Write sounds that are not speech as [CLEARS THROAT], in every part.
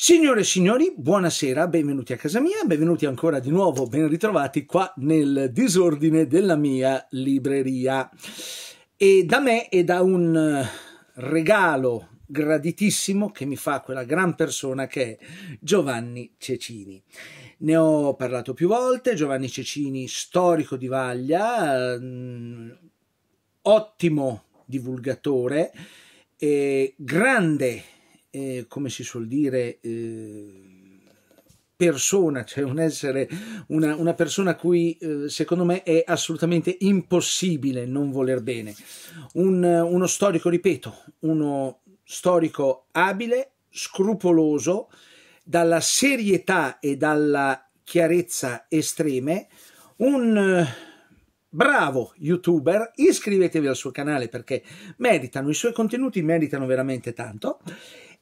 Signore e signori, buonasera, benvenuti a casa mia, benvenuti ancora di nuovo, ben ritrovati qua nel disordine della mia libreria. E da me e da un eh, regalo graditissimo che mi fa quella gran persona che è Giovanni Cecini. Ne ho parlato più volte, Giovanni Cecini, storico di Vaglia, mm, ottimo divulgatore, grande divulgatore, eh, come si suol dire, eh, persona, cioè un essere, una, una persona a cui eh, secondo me è assolutamente impossibile non voler bene. Un, uno storico, ripeto, uno storico abile, scrupoloso, dalla serietà e dalla chiarezza estreme, un bravo youtuber, iscrivetevi al suo canale perché meritano, i suoi contenuti meritano veramente tanto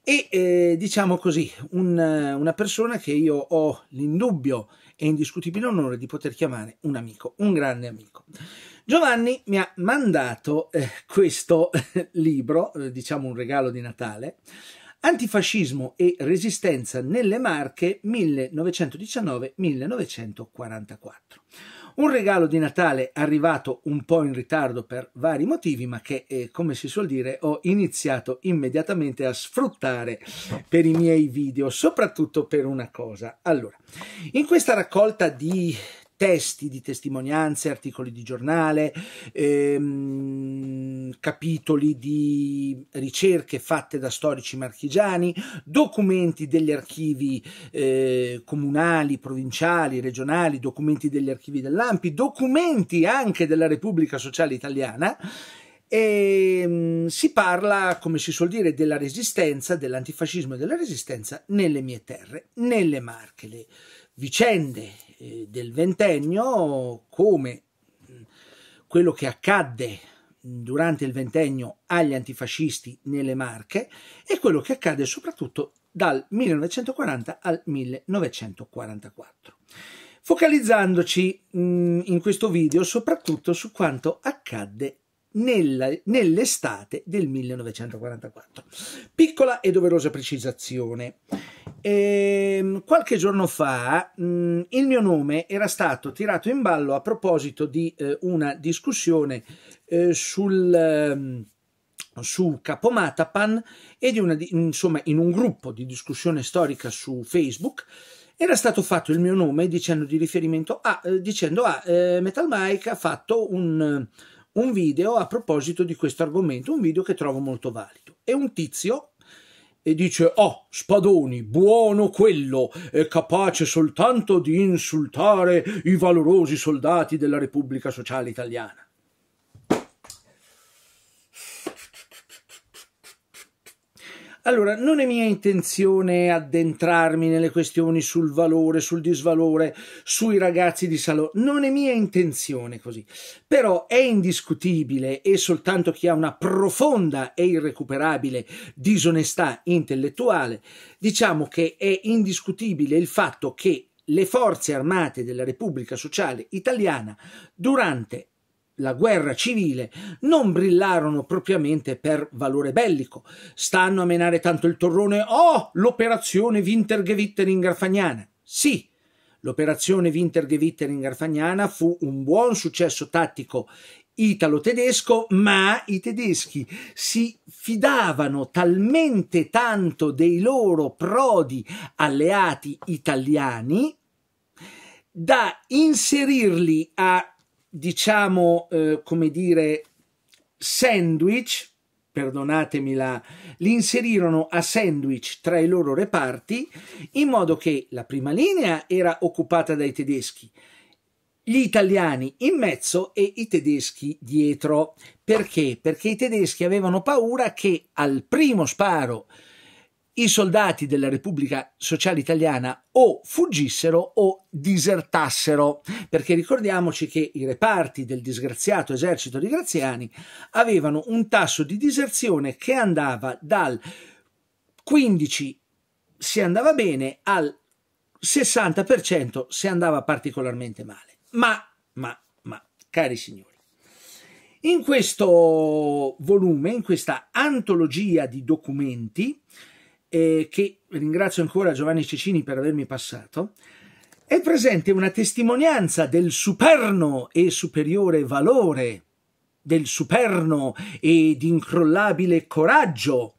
e eh, diciamo così, un, eh, una persona che io ho l'indubbio e indiscutibile onore di poter chiamare un amico, un grande amico. Giovanni mi ha mandato eh, questo eh, libro, eh, diciamo un regalo di Natale, Antifascismo e resistenza nelle Marche 1919-1944. Un regalo di Natale arrivato un po' in ritardo per vari motivi, ma che, eh, come si suol dire, ho iniziato immediatamente a sfruttare per i miei video, soprattutto per una cosa. Allora, in questa raccolta di testi di testimonianze, articoli di giornale, ehm, capitoli di ricerche fatte da storici marchigiani, documenti degli archivi eh, comunali, provinciali, regionali, documenti degli archivi dell'AMPI, documenti anche della Repubblica Sociale Italiana e ehm, si parla, come si suol dire, della resistenza, dell'antifascismo e della resistenza nelle mie terre, nelle Marche, le vicende eh, del ventennio come mm, quello che accadde durante il ventennio agli antifascisti nelle Marche e quello che accade soprattutto dal 1940 al 1944. Focalizzandoci mm, in questo video soprattutto su quanto accadde nell'estate del 1944. Piccola e doverosa precisazione. E, ehm, qualche giorno fa mh, mm, il mio nome era stato tirato in ballo a proposito di eh, una discussione eh, sul... Eh, su Capomatapan e di una, insomma, in un gruppo di discussione storica su Facebook era stato fatto il mio nome dicendo di riferimento a, eh, dicendo a ah, eh, Metal Mike ha fatto un, un video a proposito di questo argomento, un video che trovo molto valido. E un tizio e dice: Oh, Spadoni, buono quello, è capace soltanto di insultare i valorosi soldati della Repubblica Sociale Italiana. Allora, non è mia intenzione addentrarmi nelle questioni sul valore, sul disvalore, sui ragazzi di Salò. Non è mia intenzione così. Però è indiscutibile e soltanto chi ha una profonda e irrecuperabile disonestà intellettuale, diciamo che è indiscutibile il fatto che le forze armate della Repubblica Sociale Italiana durante la guerra civile non brillarono propriamente per valore bellico. Stanno a menare tanto il torrone, oh, l'operazione Wintergewittering-Garfagnana. Sì, l'operazione Wintergewittering-Garfagnana fu un buon successo tattico italo-tedesco, ma i tedeschi si fidavano talmente tanto dei loro prodi alleati italiani da inserirli a diciamo, eh, come dire, sandwich, perdonatemi la, li inserirono a sandwich tra i loro reparti in modo che la prima linea era occupata dai tedeschi, gli italiani in mezzo e i tedeschi dietro. Perché? Perché i tedeschi avevano paura che al primo sparo i soldati della Repubblica Sociale Italiana o fuggissero o disertassero, perché ricordiamoci che i reparti del disgraziato esercito di Graziani avevano un tasso di diserzione che andava dal 15 se andava bene al 60% se andava particolarmente male. Ma, ma, ma, cari signori, in questo volume, in questa antologia di documenti, eh, che ringrazio ancora Giovanni Cecini per avermi passato, è presente una testimonianza del superno e superiore valore, del superno ed incrollabile coraggio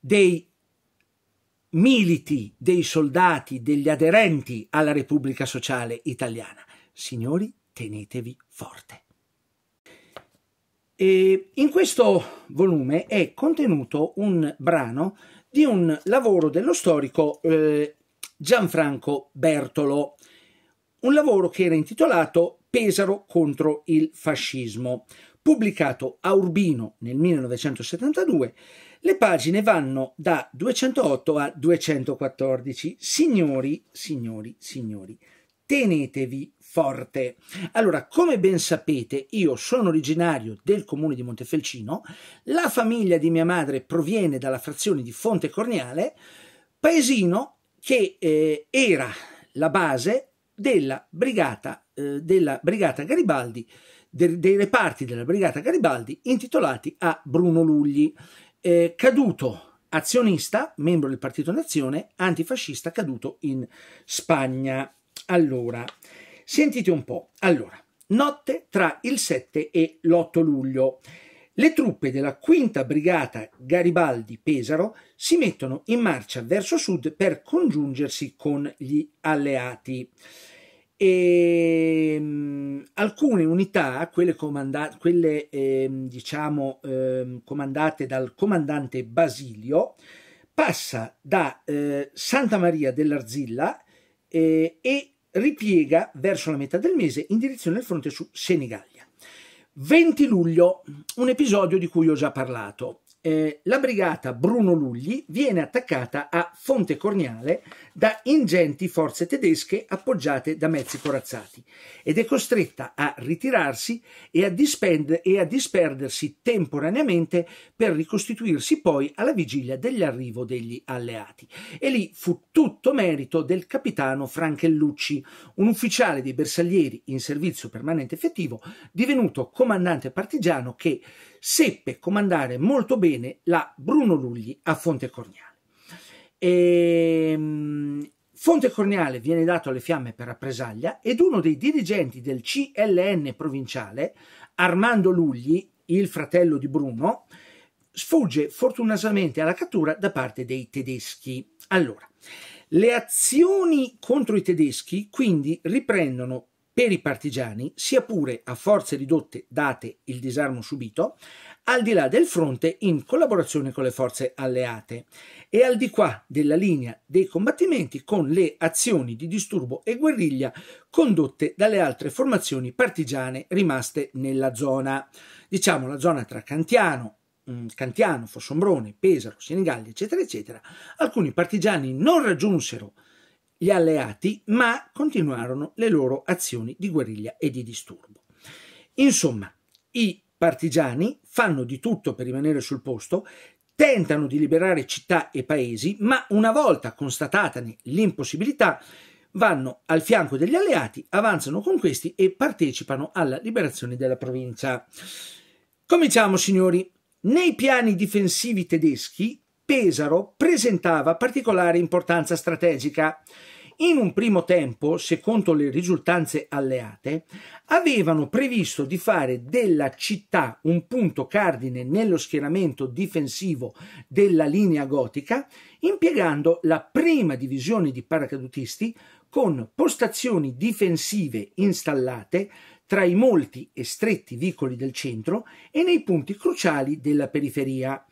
dei militi, dei soldati, degli aderenti alla Repubblica Sociale Italiana. Signori, tenetevi forte. E in questo volume è contenuto un brano di un lavoro dello storico eh, Gianfranco Bertolo, un lavoro che era intitolato Pesaro contro il fascismo. Pubblicato a Urbino nel 1972, le pagine vanno da 208 a 214. Signori, signori, signori, tenetevi forte. Allora, come ben sapete, io sono originario del comune di Montefelcino, la famiglia di mia madre proviene dalla frazione di Fonte Corniale, paesino che eh, era la base della brigata, eh, della brigata Garibaldi, de, dei reparti della brigata Garibaldi intitolati a Bruno Lugli, eh, caduto azionista, membro del Partito Nazione, antifascista caduto in Spagna. Allora, Sentite un po'. Allora, notte tra il 7 e l'8 luglio. Le truppe della quinta brigata Garibaldi Pesaro si mettono in marcia verso sud per congiungersi con gli alleati. E, ehm, alcune unità, quelle, comanda- quelle eh, diciamo eh, comandate dal comandante Basilio, passa da eh, Santa Maria dell'Arzilla eh, e ripiega verso la metà del mese in direzione del fronte su Senigallia. 20 luglio, un episodio di cui ho già parlato eh, la brigata Bruno Lugli viene attaccata a Fonte Corniale da ingenti forze tedesche appoggiate da mezzi corazzati ed è costretta a ritirarsi e a, dispend- e a disperdersi temporaneamente per ricostituirsi poi alla vigilia dell'arrivo degli alleati. E lì fu tutto merito del capitano Franchellucci, un ufficiale dei bersaglieri in servizio permanente effettivo divenuto comandante partigiano che seppe comandare molto bene la Bruno Lugli a Fonte Corniale. E, ehm, Fonte Corniale viene dato alle fiamme per rappresaglia ed uno dei dirigenti del CLN provinciale, Armando Lugli, il fratello di Bruno, sfugge fortunatamente alla cattura da parte dei tedeschi. Allora, le azioni contro i tedeschi quindi riprendono per i partigiani, sia pure a forze ridotte date il disarmo subito, al di là del fronte in collaborazione con le forze alleate e al di qua della linea dei combattimenti con le azioni di disturbo e guerriglia condotte dalle altre formazioni partigiane rimaste nella zona, diciamo la zona tra Cantiano mm, Cantiano, Fossombrone, Pesaro, Senigallia, eccetera, eccetera, alcuni partigiani non raggiunsero gli alleati, ma continuarono le loro azioni di guerriglia e di disturbo. Insomma, i partigiani fanno di tutto per rimanere sul posto, tentano di liberare città e paesi, ma una volta constatatane l'impossibilità, vanno al fianco degli alleati, avanzano con questi e partecipano alla liberazione della provincia. Cominciamo, signori. Nei piani difensivi tedeschi Pesaro presentava particolare importanza strategica. In un primo tempo, secondo le risultanze alleate, avevano previsto di fare della città un punto cardine nello schieramento difensivo della linea gotica, impiegando la prima divisione di paracadutisti con postazioni difensive installate tra i molti e stretti vicoli del centro e nei punti cruciali della periferia.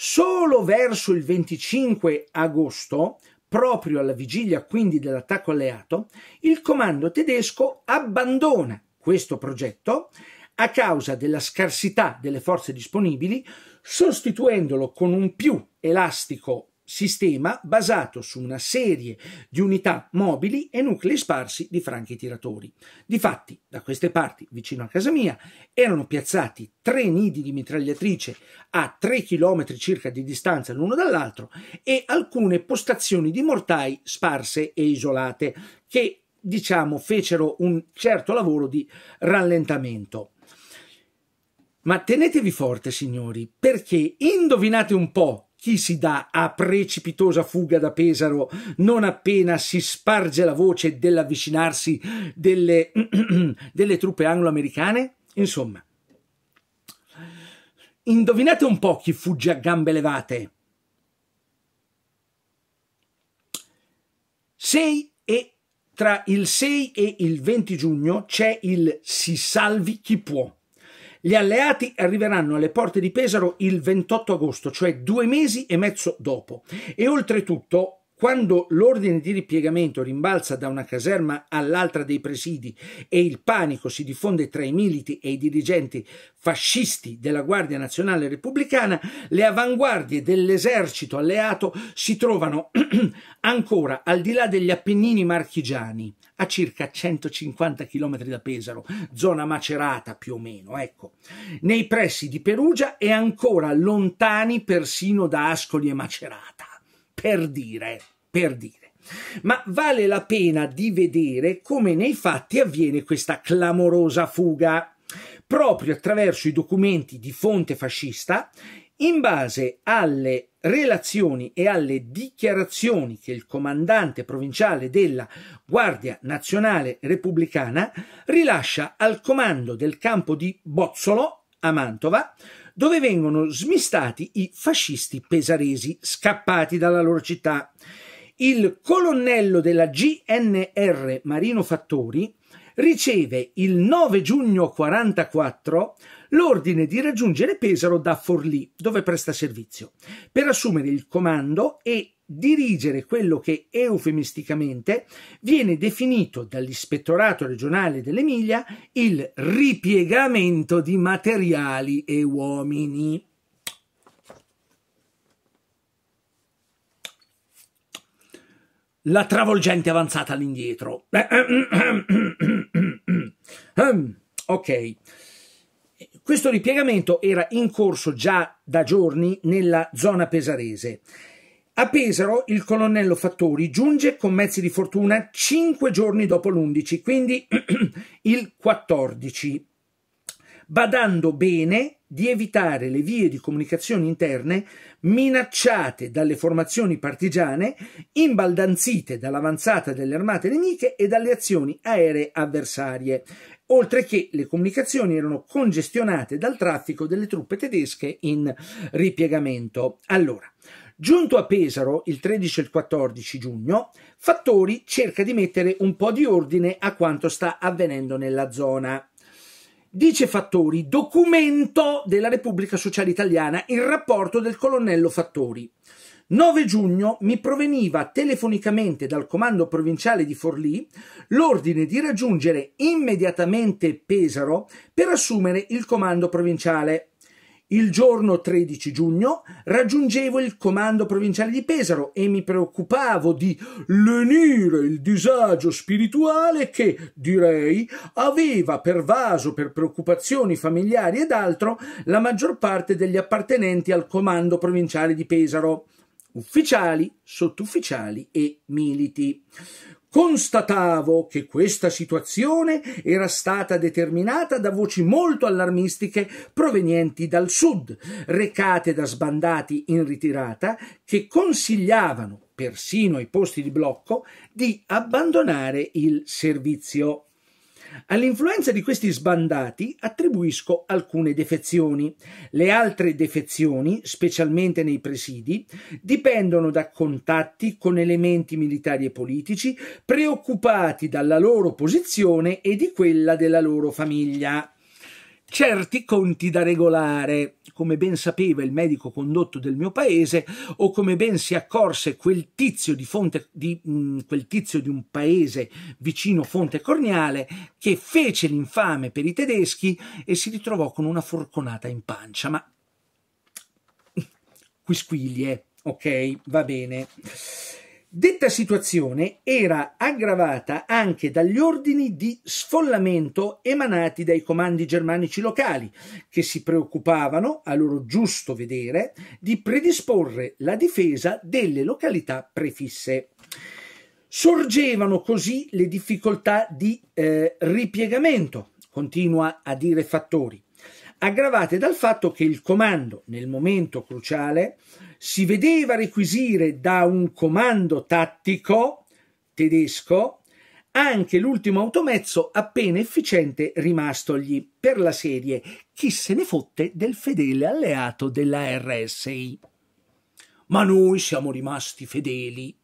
Solo verso il 25 agosto, proprio alla vigilia quindi dell'attacco alleato, il comando tedesco abbandona questo progetto a causa della scarsità delle forze disponibili, sostituendolo con un più elastico sistema basato su una serie di unità mobili e nuclei sparsi di franchi tiratori. Difatti, da queste parti, vicino a casa mia, erano piazzati tre nidi di mitragliatrice a 3 km circa di distanza l'uno dall'altro e alcune postazioni di mortai sparse e isolate che, diciamo, fecero un certo lavoro di rallentamento. Ma tenetevi forte, signori, perché indovinate un po' chi si dà a precipitosa fuga da Pesaro non appena si sparge la voce dell'avvicinarsi delle, [CLEARS THROAT] delle truppe anglo-americane? Insomma, indovinate un po' chi fugge a gambe levate. Sei e tra il 6 e il 20 giugno c'è il Si salvi chi può gli alleati arriveranno alle porte di Pesaro il 28 agosto, cioè due mesi e mezzo dopo. E oltretutto quando l'ordine di ripiegamento rimbalza da una caserma all'altra dei presidi e il panico si diffonde tra i militi e i dirigenti fascisti della Guardia Nazionale Repubblicana, le avanguardie dell'esercito alleato si trovano [CLEARS THROAT] ancora al di là degli Appennini marchigiani, a circa 150 km da Pesaro, zona macerata più o meno, ecco, nei pressi di Perugia e ancora lontani persino da Ascoli e Macerata per dire, per dire. Ma vale la pena di vedere come nei fatti avviene questa clamorosa fuga, proprio attraverso i documenti di fonte fascista, in base alle relazioni e alle dichiarazioni che il comandante provinciale della Guardia Nazionale Repubblicana rilascia al comando del campo di Bozzolo a Mantova dove vengono smistati i fascisti pesaresi scappati dalla loro città. Il colonnello della GNR Marino Fattori riceve il 9 giugno 44 l'ordine di raggiungere Pesaro da Forlì, dove presta servizio, per assumere il comando e dirigere quello che eufemisticamente viene definito dall'ispettorato regionale dell'Emilia il ripiegamento di materiali e uomini. La travolgente avanzata all'indietro. [COUGHS] Ehm, ok. Questo ripiegamento era in corso già da giorni nella zona pesarese a Pesaro il colonnello Fattori giunge con mezzi di fortuna cinque giorni dopo l'11, quindi [CLEARS THROAT] il 14, badando bene di evitare le vie di comunicazione interne minacciate dalle formazioni partigiane, imbaldanzite dall'avanzata delle armate nemiche e dalle azioni aeree avversarie, oltre che le comunicazioni erano congestionate dal traffico delle truppe tedesche in ripiegamento. Allora, Giunto a Pesaro il 13 e il 14 giugno, Fattori cerca di mettere un po' di ordine a quanto sta avvenendo nella zona. Dice Fattori, documento della Repubblica Sociale Italiana, il rapporto del colonnello Fattori. 9 giugno mi proveniva telefonicamente dal comando provinciale di Forlì l'ordine di raggiungere immediatamente Pesaro per assumere il comando provinciale. Il giorno 13 giugno raggiungevo il comando provinciale di Pesaro e mi preoccupavo di lenire il disagio spirituale che, direi, aveva pervaso per preoccupazioni familiari ed altro la maggior parte degli appartenenti al comando provinciale di Pesaro ufficiali, sottufficiali e militi. Constatavo che questa situazione era stata determinata da voci molto allarmistiche provenienti dal sud, recate da sbandati in ritirata che consigliavano, persino ai posti di blocco, di abbandonare il servizio. All'influenza di questi sbandati attribuisco alcune defezioni. Le altre defezioni, specialmente nei presidi, dipendono da contatti con elementi militari e politici preoccupati dalla loro posizione e di quella della loro famiglia certi conti da regolare. Come ben sapeva il medico condotto del mio paese, o come ben si accorse quel tizio di, fonte, di, mh, mm, quel tizio di un paese vicino Fonte Corniale, che fece l'infame per i tedeschi e si ritrovò con una forconata in pancia. Ma quisquiglie, ok, va bene. Detta situazione era aggravata anche dagli ordini di sfollamento emanati dai comandi germanici locali, che si preoccupavano, a loro giusto vedere, di predisporre la difesa delle località prefisse. Sorgevano così le difficoltà di eh, ripiegamento, continua a dire Fattori, aggravate dal fatto che il comando, nel momento cruciale, si vedeva requisire da un comando tattico tedesco anche l'ultimo automezzo appena efficiente rimastogli per la serie chi se ne fotte del fedele alleato della RSI. Ma noi siamo rimasti fedeli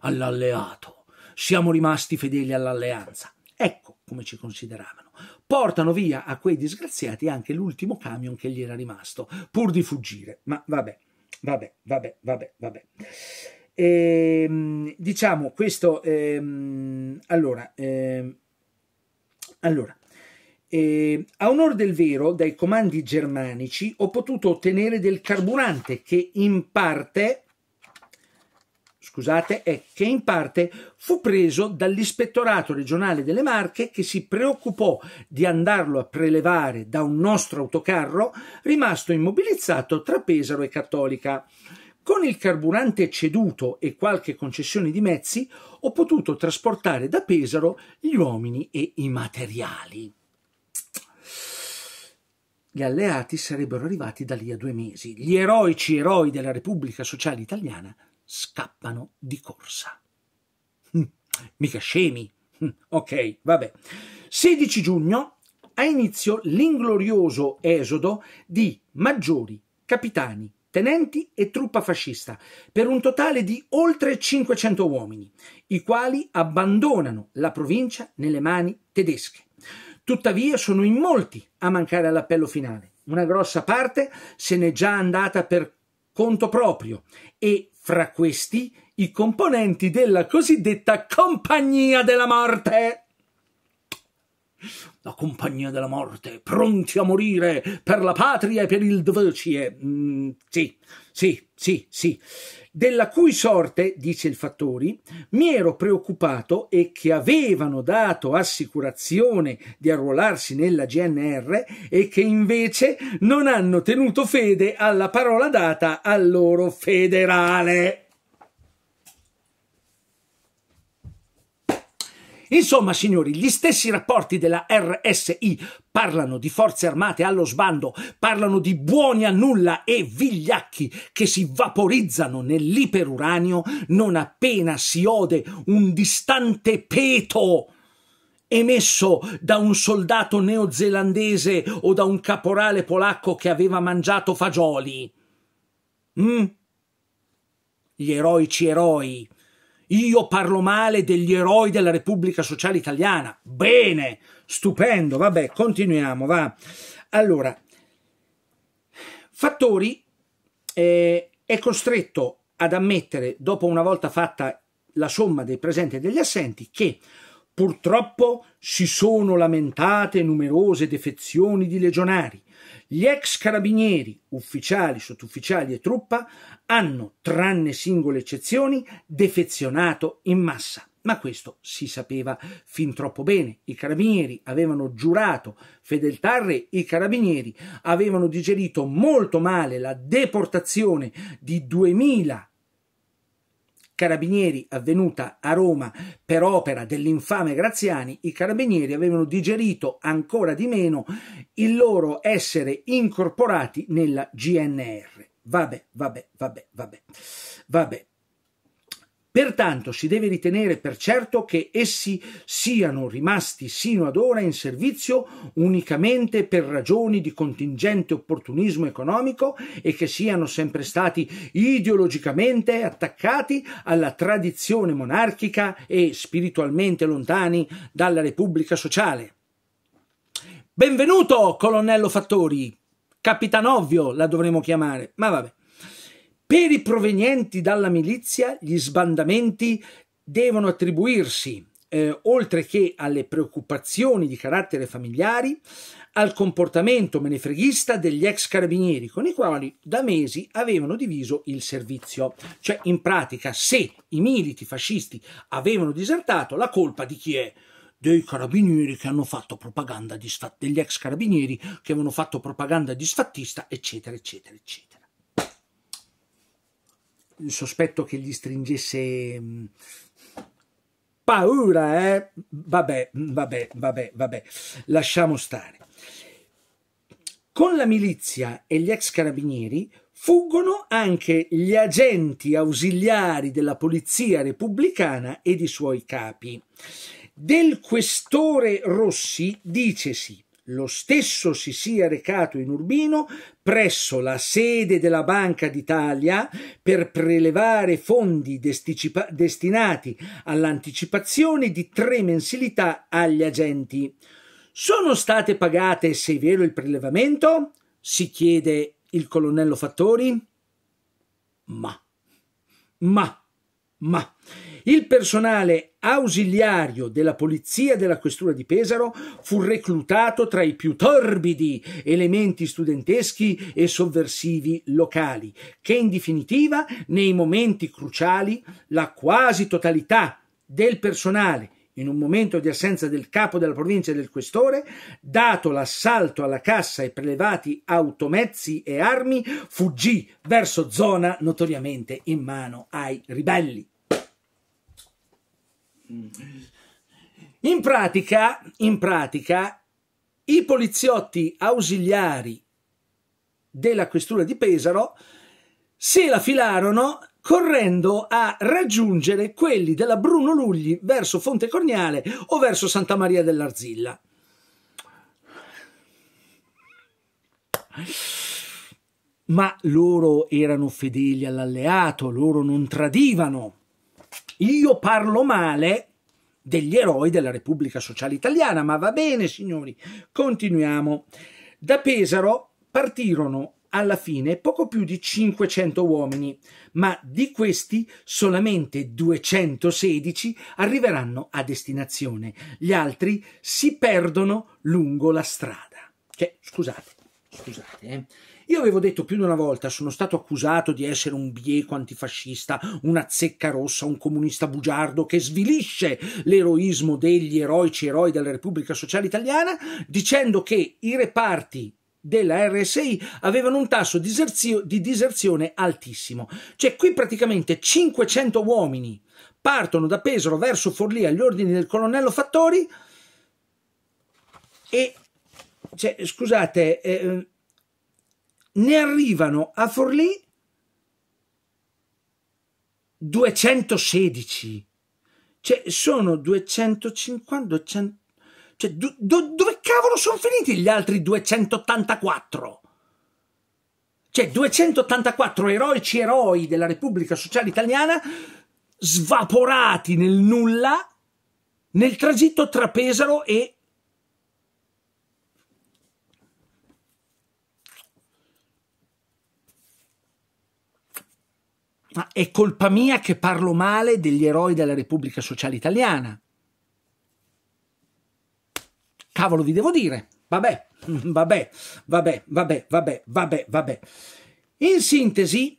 all'alleato, siamo rimasti fedeli all'alleanza. Ecco come ci consideravano. Portano via a quei disgraziati anche l'ultimo camion che gli era rimasto, pur di fuggire. Ma vabbè. Vabbè, vabbè, vabbè, vabbè. E, ehm, diciamo questo, ehm, allora, ehm, allora eh, a onore del vero, dai comandi germanici ho potuto ottenere del carburante che in parte scusate, è che in parte fu preso dall'ispettorato regionale delle Marche che si preoccupò di andarlo a prelevare da un nostro autocarro rimasto immobilizzato tra Pesaro e Cattolica. Con il carburante ceduto e qualche concessione di mezzi ho potuto trasportare da Pesaro gli uomini e i materiali. Gli alleati sarebbero arrivati da lì a due mesi. Gli eroici eroi della Repubblica Sociale Italiana scappano di corsa. Hm, mica scemi. Hm, ok, vabbè. 16 giugno ha inizio l'inglorioso esodo di maggiori, capitani, tenenti e truppa fascista, per un totale di oltre 500 uomini, i quali abbandonano la provincia nelle mani tedesche. Tuttavia sono in molti a mancare all'appello finale. Una grossa parte se n'è già andata per conto proprio e fra questi i componenti della cosiddetta Compagnia della Morte la compagnia della morte, pronti a morire per la patria e per il dvecie. Mm, sì, sì, sì, sì. Della cui sorte, dice il Fattori, mi ero preoccupato e che avevano dato assicurazione di arruolarsi nella GNR e che invece non hanno tenuto fede alla parola data al loro federale. Insomma, signori, gli stessi rapporti della RSI parlano di forze armate allo sbando, parlano di buoni a nulla e vigliacchi che si vaporizzano nell'iperuranio non appena si ode un distante peto emesso da un soldato neozelandese o da un caporale polacco che aveva mangiato fagioli. Mm? Gli eroici eroi io parlo male degli eroi della Repubblica Sociale Italiana. Bene, stupendo. Vabbè, continuiamo, va. Allora, Fattori eh, è costretto ad ammettere, dopo una volta fatta la somma dei presenti e degli assenti, che purtroppo si sono lamentate numerose defezioni di legionari gli ex carabinieri, ufficiali, sottufficiali e truppa, hanno, tranne singole eccezioni, defezionato in massa. Ma questo si sapeva fin troppo bene. I carabinieri avevano giurato fedeltà al re, i carabinieri avevano digerito molto male la deportazione di 2000 Carabinieri avvenuta a Roma per opera dell'infame Graziani, i carabinieri avevano digerito ancora di meno il loro essere incorporati nella GNR. Vabbè, vabbè, vabbè, vabbè. Vabbè. Pertanto si deve ritenere per certo che essi siano rimasti sino ad ora in servizio unicamente per ragioni di contingente opportunismo economico e che siano sempre stati ideologicamente attaccati alla tradizione monarchica e spiritualmente lontani dalla Repubblica Sociale. Benvenuto, colonnello Fattori! Capitan Ovvio la dovremmo chiamare, ma vabbè. Per i provenienti dalla milizia gli sbandamenti devono attribuirsi, eh, oltre che alle preoccupazioni di carattere familiari, al comportamento menefreghista degli ex carabinieri, con i quali da mesi avevano diviso il servizio. Cioè, in pratica, se i militi fascisti avevano disertato, la colpa di chi è? dei carabinieri che hanno fatto propaganda di sfat- degli ex carabinieri che avevano fatto propaganda disfattista, eccetera, eccetera, eccetera il sospetto che gli stringesse mm, paura, eh? Vabbè, mm, vabbè, vabbè, vabbè, lasciamo stare. Con la milizia e gli ex carabinieri fuggono anche gli agenti ausiliari della polizia repubblicana ed i suoi capi. Del questore Rossi dicesi lo stesso si sia recato in Urbino presso la sede della Banca d'Italia per prelevare fondi destinati all'anticipazione di tre mensilità agli agenti. Sono state pagate, se è vero il prelevamento? si chiede il colonnello Fattori. Ma, ma, ma. Il personale ausiliario della polizia della questura di Pesaro fu reclutato tra i più torbidi elementi studenteschi e sovversivi locali, che in definitiva nei momenti cruciali la quasi totalità del personale in un momento di assenza del capo della provincia e del questore, dato l'assalto alla cassa e prelevati automezzi e armi, fuggì verso zona notoriamente in mano ai ribelli. In pratica, in pratica, i poliziotti ausiliari della questura di Pesaro se la filarono correndo a raggiungere quelli della Bruno Lugli verso Fonte Corniale o verso Santa Maria dell'Arzilla. Ma loro erano fedeli all'alleato, loro non tradivano. Io parlo male degli eroi della Repubblica Sociale Italiana, ma va bene signori, continuiamo. Da Pesaro partirono alla fine poco più di 500 uomini, ma di questi solamente 216 arriveranno a destinazione, gli altri si perdono lungo la strada. Che, scusate, scusate, eh. Io avevo detto più di una volta, sono stato accusato di essere un bieco antifascista, una zecca rossa, un comunista bugiardo che svilisce l'eroismo degli eroici eroi della Repubblica Sociale Italiana, dicendo che i reparti della RSI avevano un tasso di, diserzio, di diserzione altissimo. Cioè qui praticamente 500 uomini partono da Pesaro verso Forlì agli ordini del colonnello Fattori e cioè, scusate, eh, ne arrivano a Forlì 216. Cioè, sono 250, 200... Cioè, do, do, dove cavolo sono finiti gli altri 284? Cioè, 284 eroici eroi della Repubblica Sociale Italiana svaporati nel nulla nel tragitto tra Pesaro e Ma è colpa mia che parlo male degli eroi della Repubblica Sociale Italiana. Cavolo vi devo dire. Vabbè, [LAUGHS] vabbè, vabbè, vabbè, vabbè, vabbè, vabbè. In sintesi,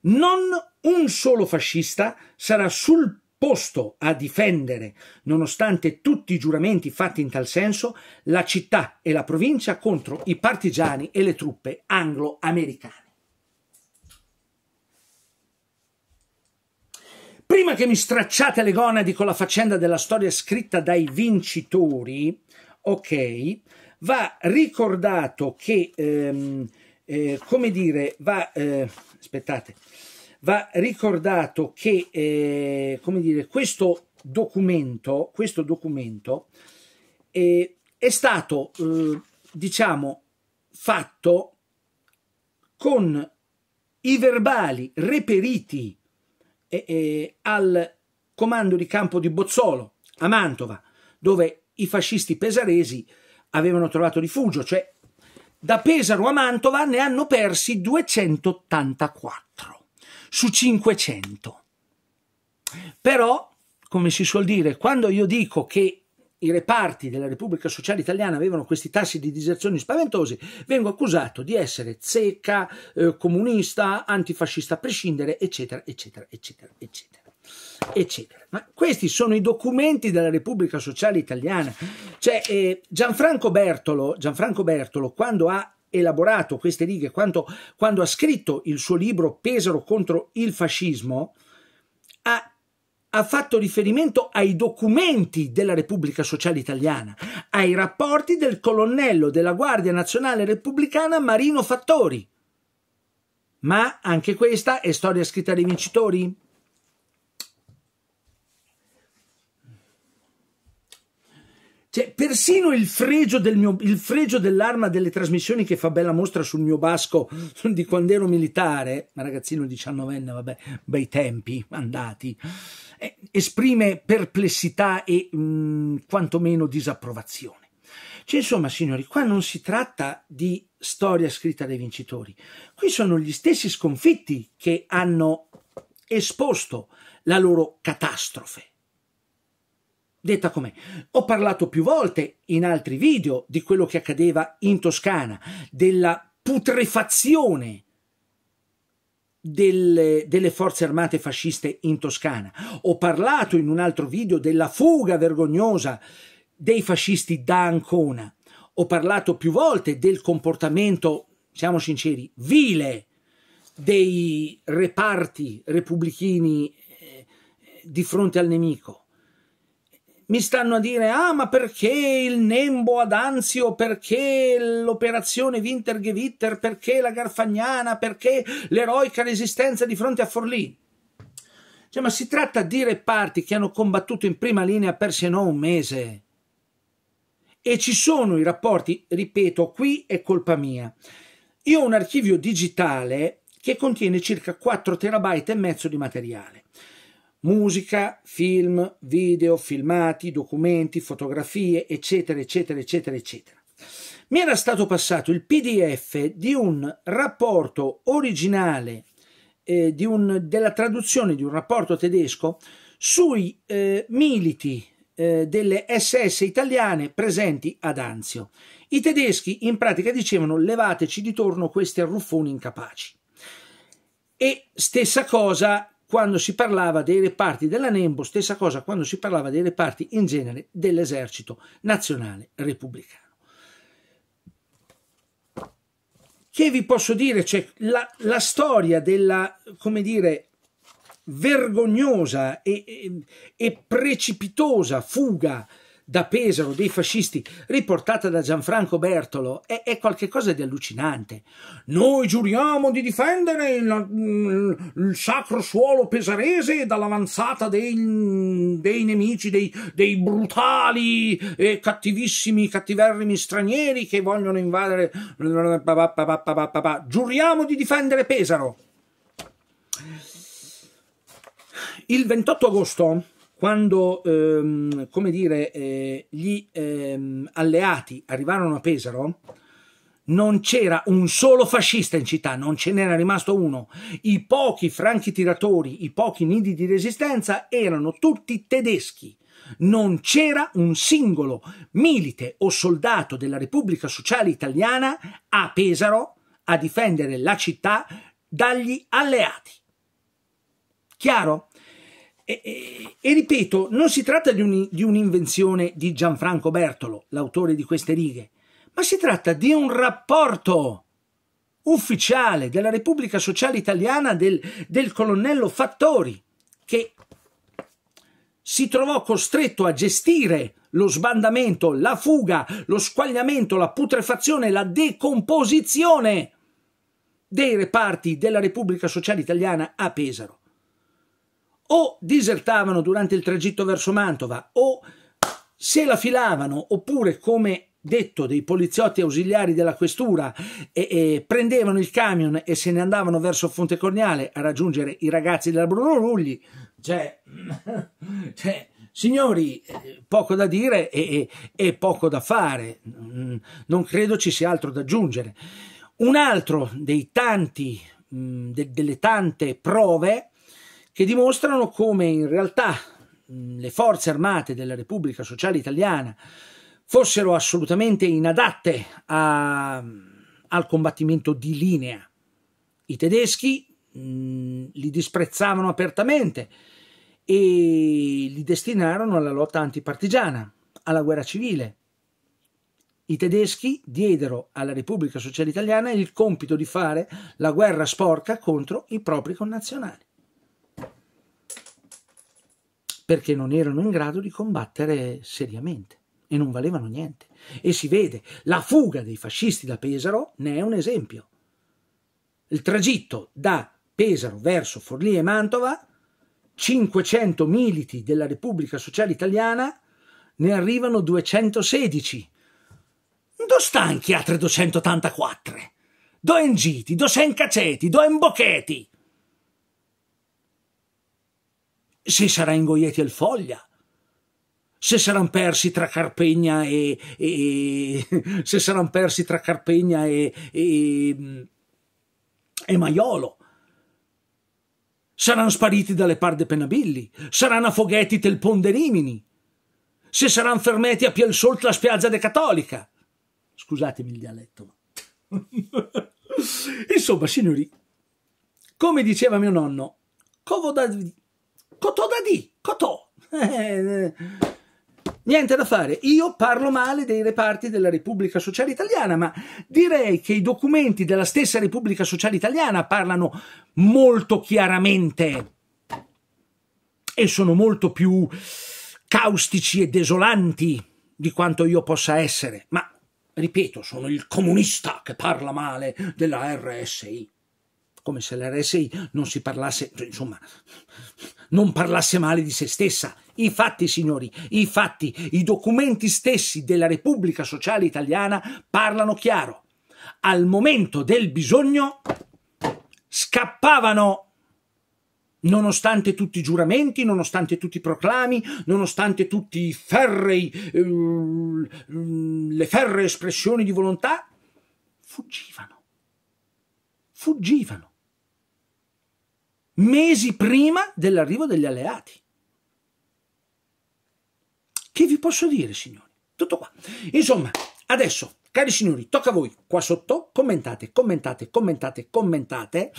non un solo fascista sarà sul posto a difendere, nonostante tutti i giuramenti fatti in tal senso, la città e la provincia contro i partigiani e le truppe anglo-americane. Prima che mi stracciate le gonadi con la faccenda della storia scritta dai vincitori, ok, va ricordato che, ehm, eh, come dire, va, eh, aspettate, va ricordato che, eh, come dire, questo documento, questo documento eh, è stato, eh, diciamo, fatto con i verbali reperiti eh, eh, al comando di campo di Bozzolo a Mantova, dove i fascisti pesaresi avevano trovato rifugio, cioè da Pesaro a Mantova ne hanno persi 284 su 500. Però, come si suol dire, quando io dico che i reparti della Repubblica Sociale Italiana avevano questi tassi di diserzione spaventosi, vengo accusato di essere zecca, eh, comunista, antifascista a prescindere, eccetera, eccetera, eccetera, eccetera. Eccetera. Ma questi sono i documenti della Repubblica Sociale Italiana. Cioè, eh, Gianfranco, Bertolo, Gianfranco Bertolo, quando ha elaborato queste righe, quando, quando ha scritto il suo libro Pesaro contro il fascismo, ha ha fatto riferimento ai documenti della Repubblica Sociale Italiana, ai rapporti del colonnello della Guardia Nazionale Repubblicana Marino Fattori. Ma anche questa è storia scritta dai vincitori? Cioè, persino il fregio, dell'arma delle trasmissioni che fa bella mostra sul mio basco [LAUGHS] di quando ero militare, ragazzino diciannovenne, vabbè, bei tempi andati eh, esprime perplessità e mh, mm, quantomeno disapprovazione. Cioè, insomma, signori, qua non si tratta di storia scritta dai vincitori. Qui sono gli stessi sconfitti che hanno esposto la loro catastrofe. Detta com'è, ho parlato più volte in altri video di quello che accadeva in Toscana, della putrefazione delle, delle, forze armate fasciste in Toscana. Ho parlato in un altro video della fuga vergognosa dei fascisti da Ancona. Ho parlato più volte del comportamento, siamo sinceri, vile dei reparti repubblichini eh, di fronte al nemico mi stanno a dire ah ma perché il Nembo ad Anzio, perché l'operazione Wintergewitter, perché la Garfagnana, perché l'eroica resistenza di fronte a Forlì. Cioè, ma si tratta di reparti che hanno combattuto in prima linea per se no un mese. E ci sono i rapporti, ripeto, qui è colpa mia. Io ho un archivio digitale che contiene circa 4 terabyte e mezzo di materiale musica, film, video, filmati, documenti, fotografie, eccetera, eccetera, eccetera, eccetera. Mi era stato passato il PDF di un rapporto originale eh, un, della traduzione di un rapporto tedesco sui eh, militi eh, delle SS italiane presenti ad Anzio. I tedeschi in pratica dicevano levateci di torno questi arruffoni incapaci. E stessa cosa quando si parlava dei reparti della Nembo, stessa cosa quando si parlava dei reparti in genere dell'esercito nazionale repubblicano. Che vi posso dire? Cioè, la, la storia della, come dire, vergognosa e, e, e precipitosa fuga da Pesaro dei fascisti riportata da Gianfranco Bertolo è, è qualcosa di allucinante. Noi giuriamo di difendere il, mm, il sacro suolo pesarese dall'avanzata dei, dei nemici, dei, dei brutali e cattivissimi, cattiverrimi stranieri che vogliono invadere. Giuriamo di difendere Pesaro. Il 28 agosto quando ehm, come dire, eh, gli ehm, alleati arrivarono a Pesaro, non c'era un solo fascista in città, non ce n'era rimasto uno. I pochi franchi tiratori, i pochi nidi di resistenza erano tutti tedeschi. Non c'era un singolo milite o soldato della Repubblica Sociale Italiana a Pesaro a difendere la città dagli alleati. Chiaro? E, e, e, ripeto, non si tratta di, un, di un'invenzione di Gianfranco Bertolo, l'autore di queste righe, ma si tratta di un rapporto ufficiale della Repubblica Sociale Italiana del, del colonnello Fattori, che si trovò costretto a gestire lo sbandamento, la fuga, lo squagliamento, la putrefazione, la decomposizione dei reparti della Repubblica Sociale Italiana a Pesaro o disertavano durante il tragitto verso Mantova o se la filavano oppure come detto dei poliziotti ausiliari della questura e, e, prendevano il camion e se ne andavano verso Fonte Corniale a raggiungere i ragazzi della Bruno Rugli cioè, [LAUGHS] cioè signori eh, poco da dire e, e, e poco da fare mm, non credo ci sia altro da aggiungere un altro dei tanti mm, delle tante prove che dimostrano come in realtà mm, le forze armate della Repubblica Sociale Italiana fossero assolutamente inadatte a, mm, al combattimento di linea. I tedeschi mh, mm, li disprezzavano apertamente e li destinarono alla lotta antipartigiana, alla guerra civile. I tedeschi diedero alla Repubblica Sociale Italiana il compito di fare la guerra sporca contro i propri connazionali perché non erano in grado di combattere seriamente e non valevano niente. E si vede, la fuga dei fascisti da Pesaro ne è un esempio. Il tragitto da Pesaro verso Forlì e Mantova, 500 militi della Repubblica Sociale Italiana, ne arrivano 216. Do stanchi a 384? Do engiti, do sencaceti, do embocheti? se sarà ingoiati il foglia, se saranno persi tra Carpegna e, e [LAUGHS] se saranno persi tra Carpegna e, e, e Maiolo saranno spariti dalle parti Penabilli, saranno affogati del Ponte Rimini, se saranno fermati a Pielsol la spiaggia de Cattolica. Scusatemi il dialetto. [LAUGHS] Insomma, signori, come diceva mio nonno, covo da Cotò da di, Cotò. Eh, niente da fare, io parlo male dei reparti della Repubblica Sociale Italiana, ma direi che i documenti della stessa Repubblica Sociale Italiana parlano molto chiaramente e sono molto più caustici e desolanti di quanto io possa essere, ma ripeto, sono il comunista che parla male della RSI, come se la RSI non si parlasse, cioè, insomma, non parlasse male di se stessa. I fatti, signori, i fatti, i documenti stessi della Repubblica Sociale Italiana parlano chiaro. Al momento del bisogno scappavano nonostante tutti i giuramenti, nonostante tutti i proclami, nonostante tutte eh, le ferre espressioni di volontà, fuggivano. Fuggivano mesi prima dell'arrivo degli alleati. Che vi posso dire, signori? Tutto qua. Insomma, adesso, cari signori, tocca a voi qua sotto, commentate, commentate, commentate, commentate.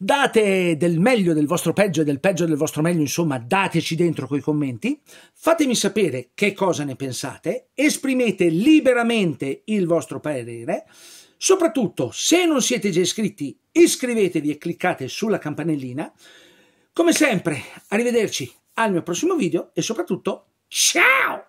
Date del meglio del vostro peggio e del peggio del vostro meglio, insomma, dateci dentro quei commenti. Fatemi sapere che cosa ne pensate, esprimete liberamente il vostro parere. Soprattutto, se non siete già iscritti, iscrivetevi e cliccate sulla campanellina. Come sempre, arrivederci al mio prossimo video e soprattutto, ciao!